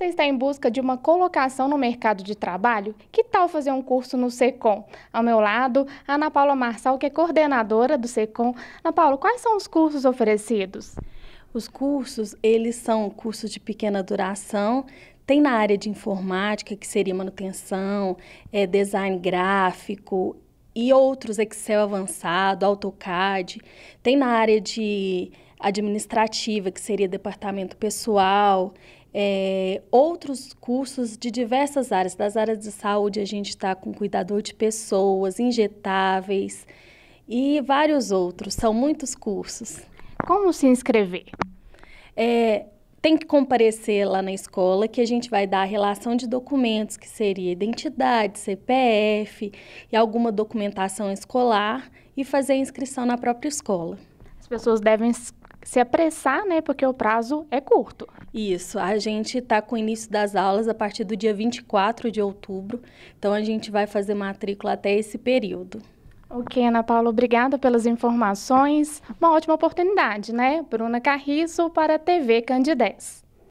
Você está em busca de uma colocação no mercado de trabalho? Que tal fazer um curso no SECOM? Ao meu lado, a Ana Paula Marçal, que é coordenadora do SECOM. Ana Paula, quais são os cursos oferecidos? Os cursos, eles são cursos de pequena duração, tem na área de informática, que seria manutenção, é, design gráfico e outros, Excel avançado, AutoCAD. Tem na área de administrativa, que seria departamento pessoal, é, outros cursos de diversas áreas. Das áreas de saúde, a gente está com cuidador de pessoas, injetáveis e vários outros. São muitos cursos. Como se inscrever? É, tem que comparecer lá na escola, que a gente vai dar a relação de documentos, que seria identidade, CPF e alguma documentação escolar, e fazer a inscrição na própria escola. As pessoas devem se apressar, né? Porque o prazo é curto. Isso, a gente está com o início das aulas a partir do dia 24 de outubro, então a gente vai fazer matrícula até esse período. Ok, Ana Paula, obrigada pelas informações. Uma ótima oportunidade, né? Bruna Carriço para a TV Candidez.